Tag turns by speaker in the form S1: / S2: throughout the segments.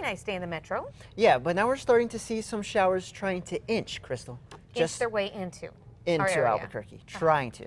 S1: be nice day in the metro. Yeah, but now we're starting to see some showers trying to inch, Crystal. Inch just their way into. Into Albuquerque, uh -huh. trying to.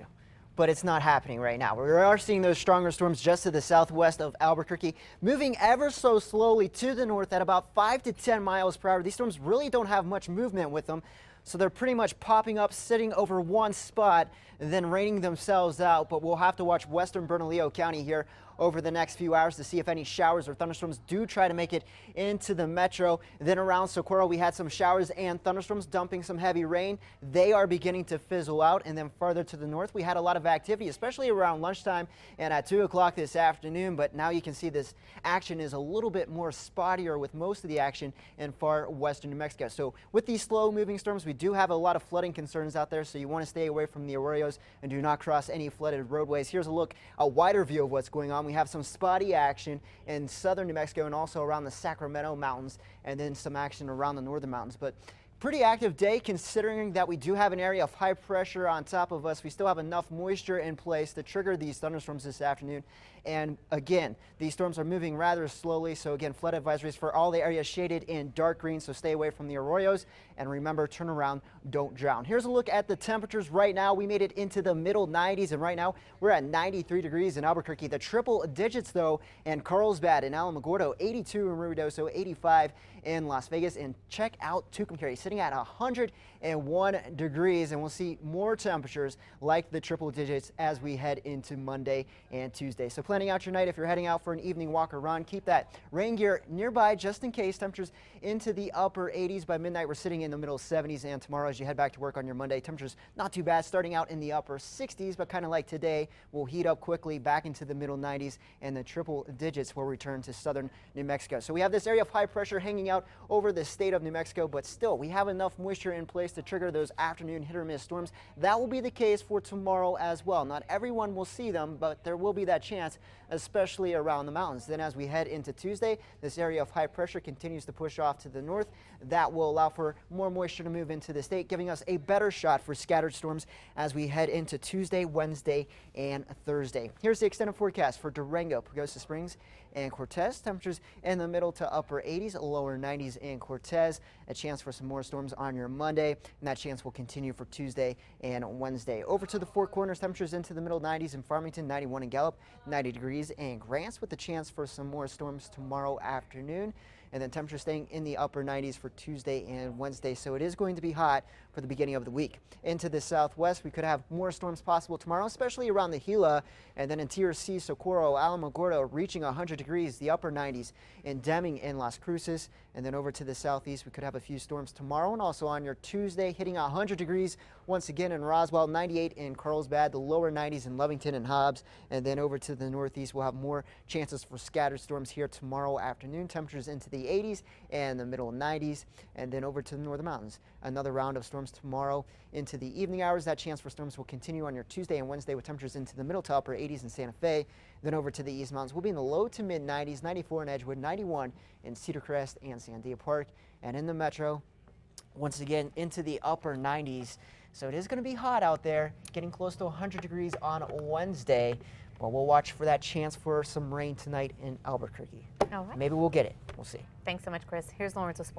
S1: But it's not happening right now. We are seeing those stronger storms just to the southwest of Albuquerque, moving ever so slowly to the north at about 5 to 10 miles per hour. These storms really don't have much movement with them, so they're pretty much popping up, sitting over one spot, and then raining themselves out. But we'll have to watch western Bernalillo County here over the next few hours to see if any showers or thunderstorms do try to make it into the metro. Then around Socorro, we had some showers and thunderstorms dumping some heavy rain. They are beginning to fizzle out. And then further to the north, we had a lot of activity, especially around lunchtime and at 2 o'clock this afternoon. But now you can see this action is a little bit more spottier with most of the action in far western New Mexico. So with these slow moving storms, we do have a lot of flooding concerns out there. So you want to stay away from the arroyos and do not cross any flooded roadways. Here's a look, a wider view of what's going on we have some spotty action in southern New Mexico and also around the Sacramento Mountains, and then some action around the northern mountains. But Pretty active day considering that we do have an area of high pressure on top of us. We still have enough moisture in place to trigger these thunderstorms this afternoon. And again, these storms are moving rather slowly. So again, flood advisories for all the areas shaded in dark green. So stay away from the arroyos and remember turn around, don't drown. Here's a look at the temperatures right now. We made it into the middle 90s and right now we're at 93 degrees in Albuquerque. The triple digits though in Carlsbad and Alamogordo, 82 in Ruidoso, 85 in Las Vegas and check out Tucumcari City sitting at 101 degrees, and we'll see more temperatures like the triple digits as we head into Monday and Tuesday. So planning out your night if you're heading out for an evening walk or run, keep that rain gear nearby just in case temperatures into the upper 80s. By midnight, we're sitting in the middle 70s, and tomorrow as you head back to work on your Monday, temperatures not too bad, starting out in the upper 60s, but kind of like today, we'll heat up quickly back into the middle 90s, and the triple digits will return to southern New Mexico. So we have this area of high pressure hanging out over the state of New Mexico, but still we have have enough moisture in place to trigger those afternoon hit or miss storms. That will be the case for tomorrow as well. Not everyone will see them, but there will be that chance, especially around the mountains. Then as we head into Tuesday, this area of high pressure continues to push off to the north. That will allow for more moisture to move into the state, giving us a better shot for scattered storms as we head into Tuesday, Wednesday, and Thursday. Here's the extended forecast for Durango, Pagosa Springs, and Cortez. Temperatures in the middle to upper 80s, lower 90s in Cortez. A chance for some more storms on your Monday, and that chance will continue for Tuesday and Wednesday. Over to the Four Corners, temperatures into the middle 90s in Farmington, 91 in Gallup, 90 degrees in Grants, with a chance for some more storms tomorrow afternoon and then temperature staying in the upper 90s for Tuesday and Wednesday. So it is going to be hot for the beginning of the week. Into the southwest, we could have more storms possible tomorrow, especially around the Gila and then in C, Socorro, Alamogordo reaching 100 degrees, the upper 90s in Deming and Las Cruces. And then over to the southeast, we could have a few storms tomorrow and also on your Tuesday, hitting 100 degrees once again in Roswell, 98 in Carlsbad, the lower 90s in Lovington and Hobbs. And then over to the northeast, we'll have more chances for scattered storms here tomorrow afternoon. Temperatures into the the 80s and the middle 90s, and then over to the northern mountains. Another round of storms tomorrow into the evening hours. That chance for storms will continue on your Tuesday and Wednesday with temperatures into the middle to upper 80s in Santa Fe. Then over to the east mountains, we'll be in the low to mid 90s, 94 in Edgewood, 91 in Cedar Crest and Sandia Park. And in the metro, once again into the upper 90s so it is going to be hot out there, getting close to 100 degrees on Wednesday. But we'll watch for that chance for some rain tonight in Albuquerque. All right. Maybe we'll get it. We'll see. Thanks so much, Chris. Here's Lawrence with Sports.